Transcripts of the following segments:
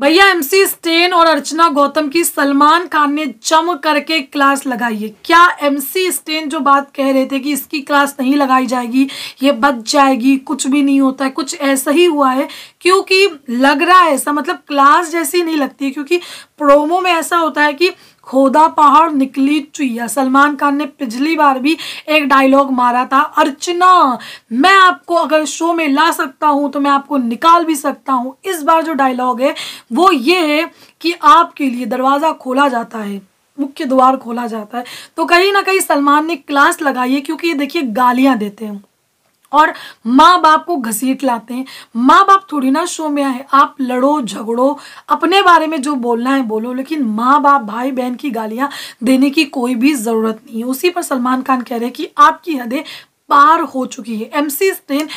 भैया MC stand और अर्चना गौतम की सलमान खान ने जम करके क्लास लगाई है क्या एमसी स्टेन जो बात कह रहे थे कि इसकी क्लास नहीं लगाई जाएगी ये बच जाएगी कुछ भी नहीं होता है कुछ ऐसा ही हुआ है क्योंकि लग रहा है ऐसा मतलब क्लास जैसी नहीं लगती क्योंकि प्रोमो में ऐसा होता है कि खोदा पहाड़ निकली चुईया सलमान खान ने पिछली बार भी एक डायलॉग मारा था अर्चना मैं आपको अगर शो में ला सकता हूं तो मैं आपको निकाल भी सकता हूँ इस बार जो डायलॉग है वो ये है कि आपके लिए दरवाज़ा खोला जाता है मुख्य द्वार खोला जाता है तो कहीं ना कहीं सलमान ने क्लास लगाई है क्योंकि ये देखिए गालियाँ देते हैं और माँ बाप को घसीट लाते हैं माँ बाप थोड़ी ना शो में आए आप लड़ो झगड़ो अपने बारे में जो बोलना है बोलो लेकिन माँ बाप भाई बहन की गालियाँ देने की कोई भी ज़रूरत नहीं है उसी पर सलमान खान कह रहे हैं कि आपकी हदें पार हो चुकी है एम सी स्टेन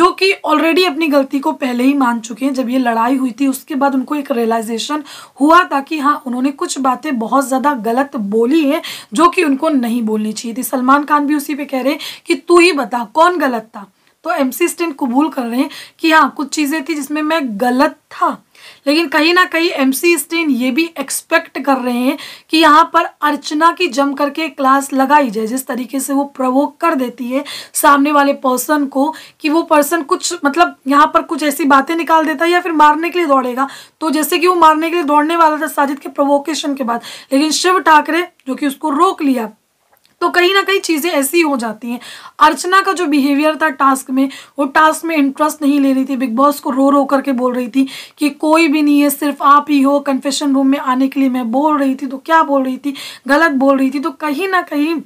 जो कि ऑलरेडी अपनी गलती को पहले ही मान चुके हैं जब ये लड़ाई हुई थी उसके बाद उनको एक रियलाइजेशन हुआ था कि हाँ उन्होंने कुछ बातें बहुत ज़्यादा गलत बोली हैं जो कि उनको नहीं बोलनी चाहिए थी सलमान खान भी उसी पे कह रहे हैं कि तू ही बता कौन गलत था तो एम सी स्टैंड कबूल कर रहे हैं कि हाँ कुछ चीज़ें थी जिसमें मैं गलत था लेकिन कहीं ना कहीं एम सी स्टेन ये भी एक्सपेक्ट कर रहे हैं कि यहाँ पर अर्चना की जम करके क्लास लगाई जाए जिस तरीके से वो प्रवोक कर देती है सामने वाले पर्सन को कि वो पर्सन कुछ मतलब यहाँ पर कुछ ऐसी बातें निकाल देता है या फिर मारने के लिए दौड़ेगा तो जैसे कि वो मारने के लिए दौड़ने वाला था साजिद के प्रवोकेशन के बाद लेकिन शिव ठाकरे जो कि उसको रोक लिया तो कहीं ना कहीं चीज़ें ऐसी हो जाती हैं अर्चना का जो बिहेवियर था टास्क में वो टास्क में इंटरेस्ट नहीं ले रही थी बिग बॉस को रो रो करके बोल रही थी कि कोई भी नहीं है सिर्फ आप ही हो कन्फेशन रूम में आने के लिए मैं बोल रही थी तो क्या बोल रही थी गलत बोल रही थी तो कहीं ना कहीं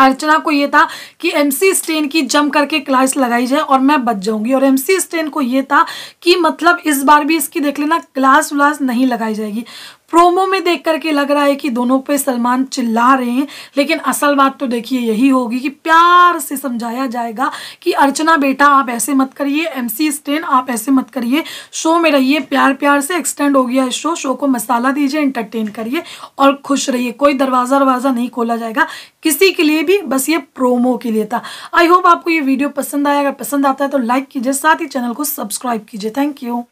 अर्चना को ये था कि एमसी स्टेन की जम करके क्लास लगाई जाए और मैं बच जाऊंगी और एमसी स्टेन को ये था कि मतलब इस बार भी इसकी देख लेना क्लास व्लास नहीं लगाई जाएगी प्रोमो में देख करके लग रहा है कि दोनों पे सलमान चिल्ला रहे हैं लेकिन असल बात तो देखिए यही होगी कि प्यार से समझाया जाएगा कि अर्चना बेटा आप ऐसे मत करिए एम सी स्टेन आप ऐसे मत करिए शो में रहिए प्यार प्यार से एक्सटेंड हो गया है शो शो को मसाला दीजिए इंटरटेन करिए और खुश रहिए कोई दरवाज़ा दरवाज़ा नहीं खोला जाएगा किसी के लिए भी बस ये प्रोमो के लिए था आई होप आपको ये वीडियो पसंद आया अगर पसंद आता है तो लाइक कीजिए साथ ही चैनल को सब्सक्राइब कीजिए थैंक यू